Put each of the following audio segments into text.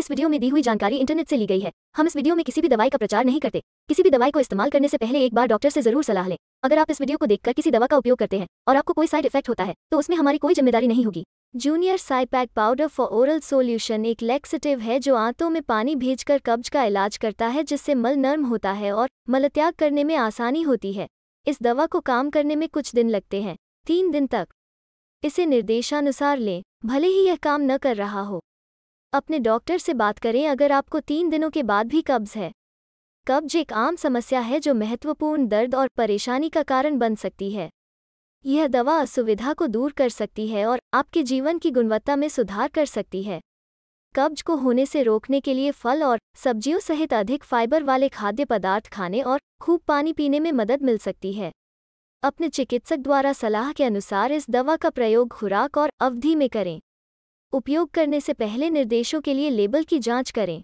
इस वीडियो में दी हुई जानकारी इंटरनेट से ली गई है हम इस वीडियो में किसी भी दवाई का प्रचार नहीं करते किसी भी दवाई को इस्तेमाल करने से पहले एक बार डॉक्टर से जरूर सलाह लें अगर आप इस वीडियो को देखकर किसी दवा का उपयोग करते हैं और आपको कोई साइड इफेक्ट होता है तो उसमें हमारी कोई जिम्मेदारी नहीं होगी junior Cypac powder for oral solution एक लेक्सेटिव है जो आंतों में पानी भेजकर कब्ज का इलाज करता है जिससे मल नर्म होता है और मलत्याग करने में आसानी होती है इस दवा को काम करने में कुछ दिन लगते हैं तीन दिन तक इसे निर्देशानुसार लें भले ही यह काम न कर रहा हो अपने डॉक्टर से बात करें अगर आपको तीन दिनों के बाद भी कब्ज है कब्ज एक आम समस्या है जो महत्वपूर्ण दर्द और परेशानी का कारण बन सकती है यह दवा असुविधा को दूर कर सकती है और आपके जीवन की गुणवत्ता में सुधार कर सकती है कब्ज को होने से रोकने के लिए फल और सब्जियों सहित अधिक फाइबर वाले खाद्य पदार्थ खाने और खूब पानी पीने में मदद मिल सकती है अपने चिकित्सक द्वारा सलाह के अनुसार इस दवा का प्रयोग खुराक और अवधि में करें उपयोग करने से पहले निर्देशों के लिए लेबल की जांच करें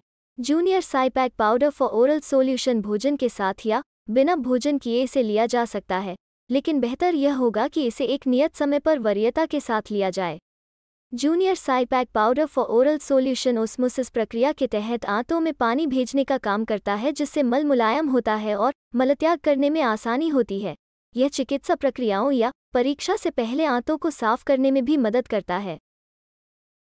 junior Cypac powder for oral solution भोजन के साथ या बिना भोजन किए इसे लिया जा सकता है लेकिन बेहतर यह होगा कि इसे एक नियत समय पर वरीयता के साथ लिया जाए junior Cypac powder for oral solution osmosis प्रक्रिया के तहत आंतों में पानी भेजने का काम करता है जिससे मल मुलायम होता है और मलत्याग करने में आसानी होती है यह चिकित्सा प्रक्रियाओं या परीक्षा से पहले आंतों को साफ करने में भी मदद करता है